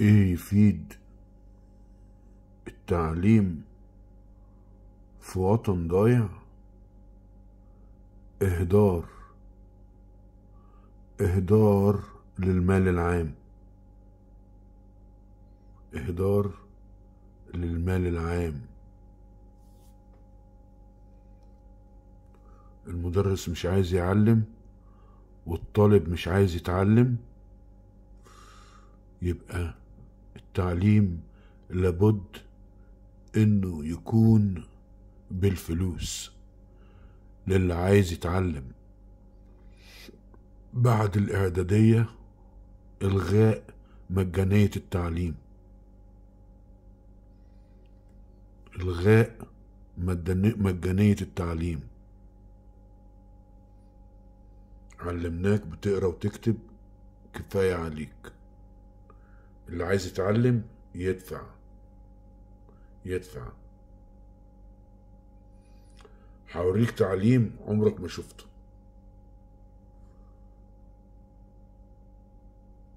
ايه يفيد التعليم في وطن ضايع اهدار اهدار للمال العام اهدار للمال العام المدرس مش عايز يعلم والطالب مش عايز يتعلم يبقى التعليم لابد انه يكون بالفلوس للي عايز يتعلم بعد الاعداديه الغاء مجانيه التعليم إلغاء مجانية التعليم علمناك بتقرا وتكتب كفاية عليك اللي عايز يتعلم يدفع يدفع هوريك تعليم عمرك ما شفته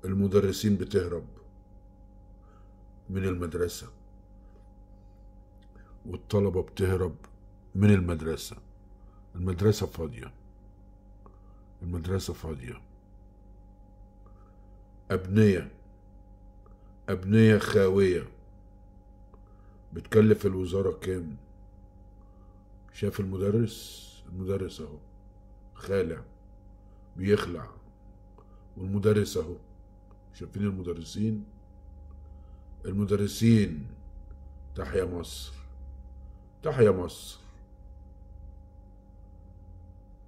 المدرسين بتهرب من المدرسه والطلبة بتهرب من المدرسة المدرسة فاضية المدرسة فاضية أبنية أبنية خاوية بتكلف الوزارة كام شاف المدرس المدرس اهو خالع بيخلع والمدرس اهو شايفين المدرسين المدرسين تحيا مصر تحيا مصر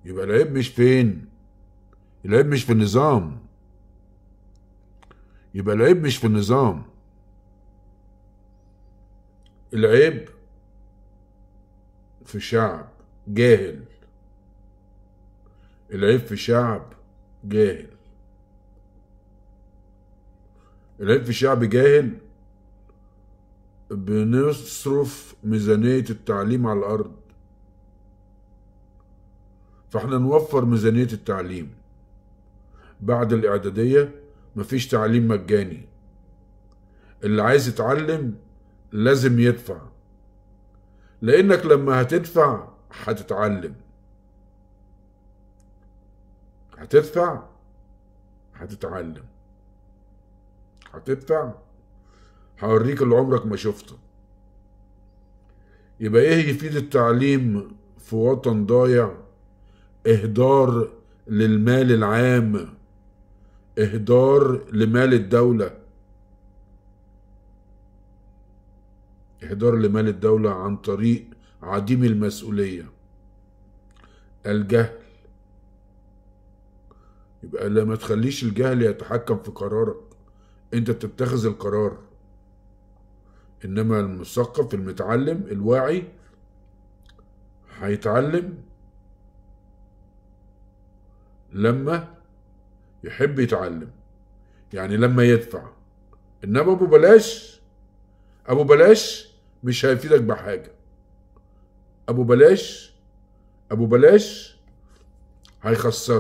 يبقى العيب مش فين العيب مش في النظام يبقى العيب مش في النظام العيب في شعب جاهل العيب في شعب جاهل العيب في شعب جاهل بنصرف ميزانية التعليم على الأرض فاحنا نوفر ميزانية التعليم بعد الإعدادية مفيش تعليم مجاني اللي عايز يتعلم لازم يدفع لأنك لما هتدفع هتتعلم هتدفع هتتعلم هتدفع هوريك اللي عمرك ما شفته يبقى ايه يفيد التعليم في وطن ضايع اهدار للمال العام اهدار لمال الدولة اهدار لمال الدولة عن طريق عديم المسؤولية الجهل يبقى لما تخليش الجهل يتحكم في قرارك انت بتتخذ القرار انما المثقف المتعلم الواعي هيتعلم لما يحب يتعلم يعني لما يدفع انما ابو بلاش ابو بلاش مش هيفيدك بحاجه ابو بلاش ابو بلاش هيخسرك